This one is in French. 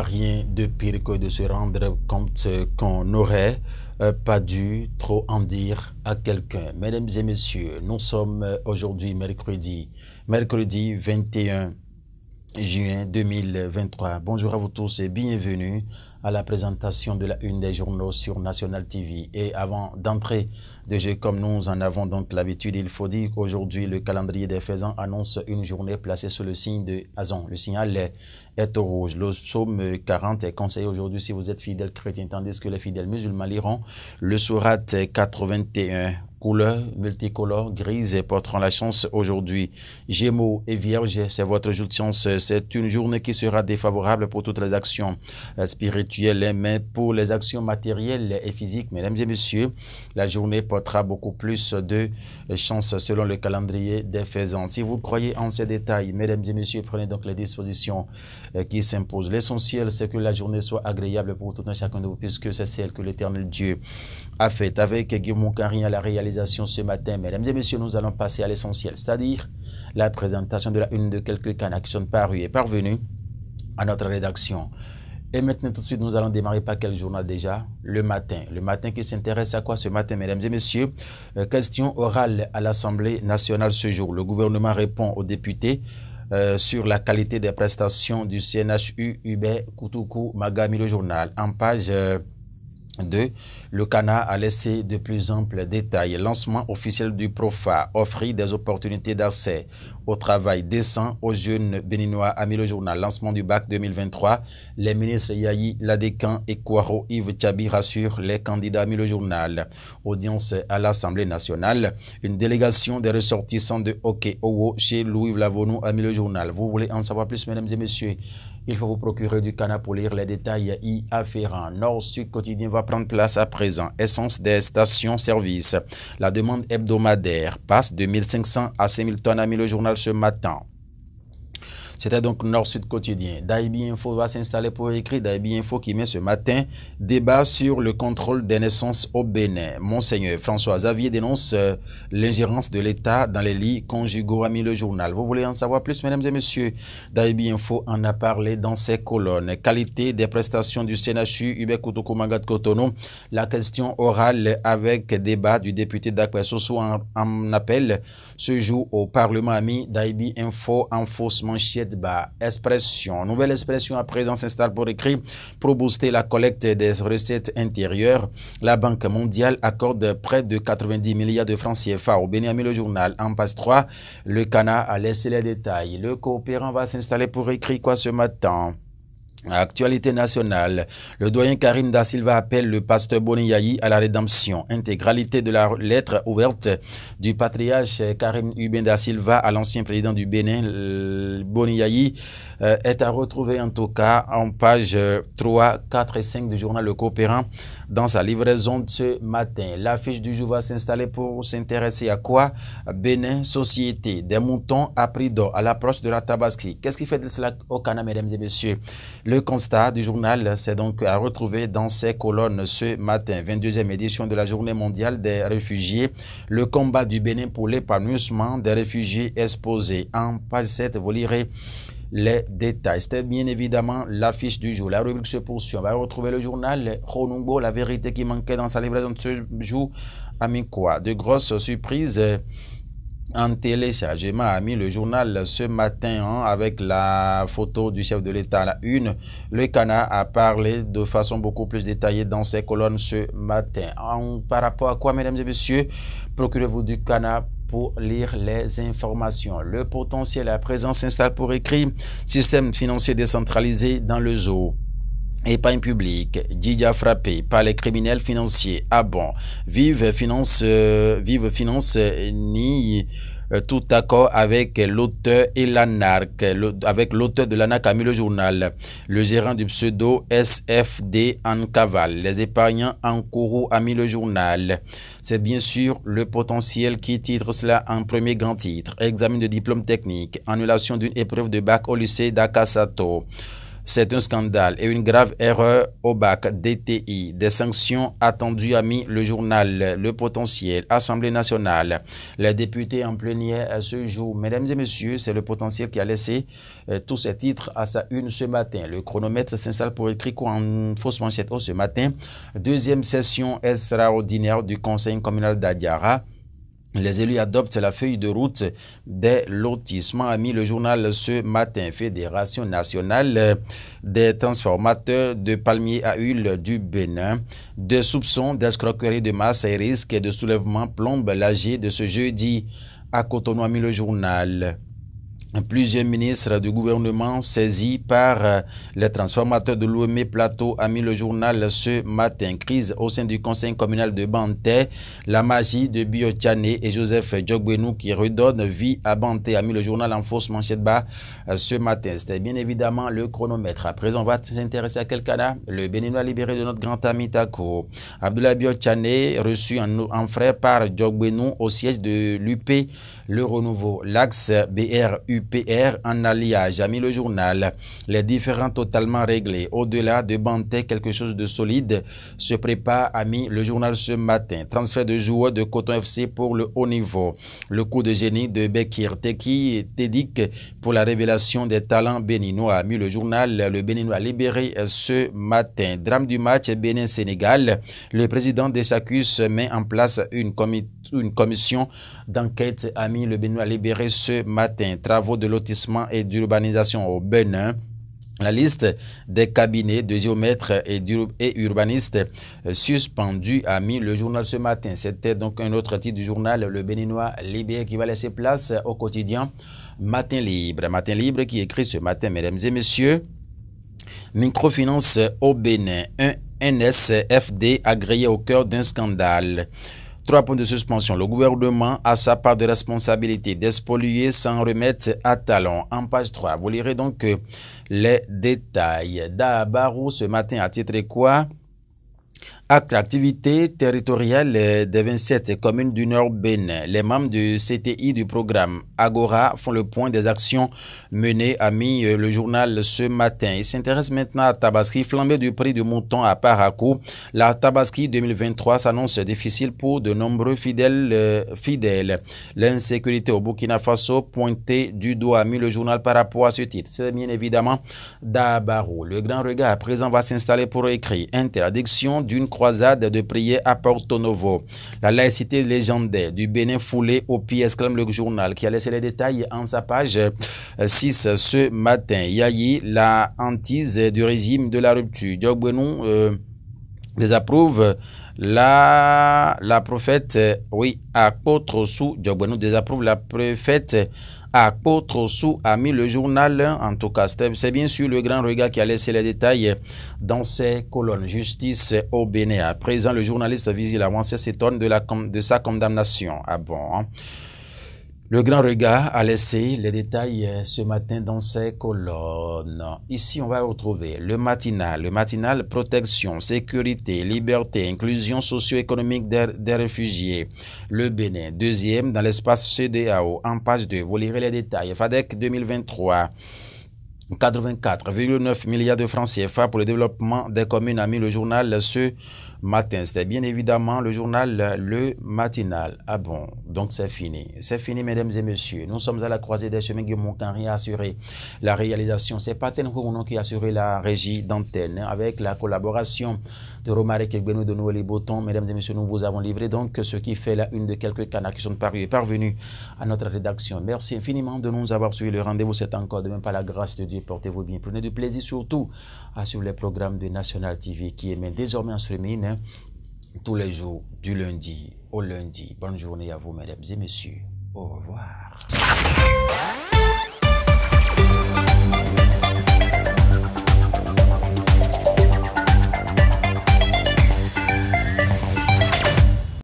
rien de pire que de se rendre compte qu'on n'aurait euh, pas dû trop en dire à quelqu'un. Mesdames et messieurs, nous sommes euh, aujourd'hui mercredi, mercredi 21 juin 2023. Bonjour à vous tous et bienvenue à la présentation de la une des journaux sur National TV. Et avant d'entrer de jeu comme nous en avons donc l'habitude, il faut dire qu'aujourd'hui le calendrier des faisans annonce une journée placée sous le signe de Azon. Le signal est, est au rouge. Le psaume 40 est conseillé aujourd'hui si vous êtes fidèle chrétien, tandis que les fidèles musulmans liront le surat 81 couleurs multicolores, grises et porteront la chance aujourd'hui. Gémeaux et Vierge, c'est votre jour de chance. C'est une journée qui sera défavorable pour toutes les actions euh, spirituelles, hein, mais pour les actions matérielles et physiques, mesdames et messieurs, la journée portera beaucoup plus de euh, chance selon le calendrier des faisans. Si vous croyez en ces détails, mesdames et messieurs, prenez donc les dispositions euh, qui s'imposent. L'essentiel, c'est que la journée soit agréable pour tout un chacun de vous, puisque c'est celle que l'éternel Dieu a faite. Avec Guillaume Carin la réalité ce matin. Mesdames et messieurs, nous allons passer à l'essentiel, c'est-à-dire la présentation de la une de quelques sont parues et parvenues à notre rédaction. Et maintenant, tout de suite, nous allons démarrer par quel journal déjà Le matin. Le matin qui s'intéresse à quoi ce matin, mesdames et messieurs euh, Question orale à l'Assemblée nationale ce jour. Le gouvernement répond aux députés euh, sur la qualité des prestations du CNHU Hubert Koutoukou Magami, le journal. En page... Euh, 2. Le Cana a laissé de plus amples détails. Lancement officiel du PROFA, offrit des opportunités d'accès au travail décent aux jeunes béninois, à le journal. Lancement du bac 2023, les ministres Yahi Ladékan et Kouaro Yves Tchabi rassurent les candidats, à le journal. Audience à l'Assemblée nationale, une délégation des ressortissants de Hockey Owo chez Louis Vlavonou, à le journal. Vous voulez en savoir plus, mesdames et messieurs il faut vous procurer du canard pour lire les détails y afférents. Nord-Sud quotidien va prendre place à présent. Essence des stations services La demande hebdomadaire passe de 1500 à 5000 tonnes, a mis le journal ce matin. C'était donc Nord-Sud quotidien. Daibi Info va s'installer pour écrire. Daibi Info qui met ce matin débat sur le contrôle des naissances au Bénin. Monseigneur François Xavier dénonce euh, l'ingérence de l'État dans les lits conjugaux, ami le journal. Vous voulez en savoir plus, mesdames et messieurs Daibi Info en a parlé dans ses colonnes. Qualité des prestations du CNHU, Hubert Kutokoumagat de La question orale avec débat du député d'Akwesosu en, appel ce jour au Parlement ami. Daibi Info en fausse manchette expression. Nouvelle expression à présent s'installe pour écrire pour booster la collecte des recettes intérieures. La Banque mondiale accorde près de 90 milliards de francs CFA au Benjamin le journal. En passe 3, le Cana a laissé les détails. Le coopérant va s'installer pour écrire quoi ce matin Actualité nationale. Le doyen Karim Da Silva appelle le pasteur Boniyahi à la rédemption. Intégralité de la lettre ouverte du patriarche Karim Uben Da Silva à l'ancien président du Bénin, Boniyahi, euh, est à retrouver en tout cas en page 3, euh, 4 et 5 du journal Le Coopérant dans sa livraison de ce matin. L'affiche du jour va s'installer pour s'intéresser à quoi Bénin, société, des moutons à prix d'or à l'approche de la Tabaski. Qu'est-ce qui fait de cela au Canada, mesdames et messieurs Le constat du journal, c'est donc à retrouver dans ses colonnes ce matin. 22e édition de la Journée mondiale des réfugiés. Le combat du Bénin pour l'épanouissement des réfugiés exposés. En page 7, vous lirez les détails. C'était bien évidemment l'affiche du jour. La rubrique se poursuit. On va retrouver le journal la vérité qui manquait dans sa livraison de ce jour. mis quoi De grosses surprises euh, en téléchargement a mis le journal ce matin hein, avec la photo du chef de l'État. La une, le Canard a parlé de façon beaucoup plus détaillée dans ses colonnes ce matin. En, par rapport à quoi, mesdames et messieurs, procurez-vous du Canard pour lire les informations. Le potentiel à présent s'installe pour écrire système financier décentralisé dans le zoo. Épargne publique, Didia frappé par les criminels financiers. Ah bon, vive finance, euh, vive finance, ni euh, tout accord avec l'auteur et l'anarque, avec l'auteur de l'ANARC a mis le journal. Le gérant du pseudo SFD en cavale. Les épargnants en courroux a mis le journal. C'est bien sûr le potentiel qui titre cela en premier grand titre. Examen de diplôme technique, annulation d'une épreuve de bac au lycée d'Akasato. C'est un scandale et une grave erreur au bac DTI. Des sanctions attendues a mis le journal Le Potentiel, Assemblée nationale. Les députés en plénière ce jour. Mesdames et messieurs, c'est le potentiel qui a laissé euh, tous ces titres à sa une ce matin. Le chronomètre s'installe pour écrire en fausse manchette oh, ce matin. Deuxième session extraordinaire du Conseil communal d'Adiara. Les élus adoptent la feuille de route des lotissements, a mis le journal ce matin. Fédération nationale des transformateurs de palmiers à huile du Bénin. de soupçons d'escroquerie de masse et risque de soulèvement plombent l'AG de ce jeudi à Cotonou, a mis le journal. Plusieurs ministres du gouvernement saisis par euh, les transformateurs de l'OME Plateau a mis le journal ce matin. Crise au sein du conseil communal de Banté, la magie de Biotiané et Joseph Djogbenou qui redonne vie à Banté a mis le journal en fausse manchette bas euh, ce matin. C'était bien évidemment le chronomètre. À présent, on va s'intéresser à quel cas Le Béninois libéré de notre grand ami Tako. Abdullah Biotiané reçu en, en frère par Djogbenou au siège de l'UP, le renouveau. L'axe BRU PR en alliage, Ami, mis le journal. Les différents totalement réglés. Au-delà de Banté, quelque chose de solide se prépare, Ami, le journal ce matin. Transfert de joueurs de Coton FC pour le haut niveau. Le coup de génie de Bekir Teki et Tedik pour la révélation des talents béninois, Ami, le journal. Le Béninois libéré ce matin. Drame du match Bénin-Sénégal. Le président des SACUS met en place une, commission d'enquête, Ami, le Béninois libéré ce matin. Travaux de lotissement et d'urbanisation au Bénin. La liste des cabinets de géomètres et, urbanistes euh, suspendus a mis le journal ce matin. C'était donc un autre titre du journal Le Béninois Libé qui va laisser place au quotidien Matin Libre. Matin Libre qui écrit ce matin, mesdames et messieurs, microfinance au Bénin, un NSFD agréé au cœur d'un scandale. Trois points de suspension. Le gouvernement a sa part de responsabilité d'espolier sans remettre à talon. En page 3, vous lirez donc les détails. Dabarou ce matin a titre quoi Activité territoriale des 27 communes du Nord Bénin. Les membres du CTI du programme Agora font le point des actions menées à mi euh, le journal ce matin. Ils s'intéressent maintenant à Tabaski, flambée du prix du mouton à Parakou. La Tabaski 2023 s'annonce difficile pour de nombreux euh, fidèles. L'insécurité au Burkina Faso pointée du doigt à mi le journal par rapport à ce titre. C'est bien évidemment Dabarou. Le grand regard à présent va s'installer pour écrire interdiction d'une croix de prier à Porto Novo. La laïcité légendaire du Bénin foulé au pied, exclame le journal, qui a laissé les détails en sa page 6 euh, ce matin. Yahi, la hantise du régime de la rupture. Diogbenou euh, désapprouve la, la prophète, euh, oui, Akotrosu, nous désapprouve, la prophète sous a mis le journal, en tout cas, c'est bien sûr le grand regard qui a laissé les détails dans ses colonnes. Justice au Bénin. À présent, le journaliste visible Avancé s'étonne de, la, de sa condamnation. Ah bon hein. Le grand regard a laissé les détails euh, ce matin dans ses colonnes. Ici, on va retrouver le matinal, le matinal protection, sécurité, liberté, inclusion socio-économique des, réfugiés. Le Bénin, deuxième dans l'espace CDAO, en page 2. Vous lirez les détails. FADEC 2023. 84,9 milliards de francs CFA pour le développement des communes, a mis le journal ce matin. C'était bien évidemment le journal Le Matinal. Ah bon, donc c'est fini. C'est fini, mesdames et messieurs. Nous sommes à la croisée des chemins qui m'ont à assuré la réalisation. C'est pas qui a assuré la régie d'antenne avec la collaboration de et Ekbenou de Noël et Mesdames et messieurs, nous vous avons livré donc ce qui fait la une de quelques canards qui sont parvenus à notre rédaction. Merci infiniment de nous avoir suivi. Le rendez-vous, c'est encore demain par la grâce de Dieu portez-vous bien. Prenez du plaisir surtout à hein, suivre les programmes de National TV qui émet désormais en streaming hein, tous les jours du lundi au lundi. Bonne journée à vous, mesdames et messieurs. Au revoir.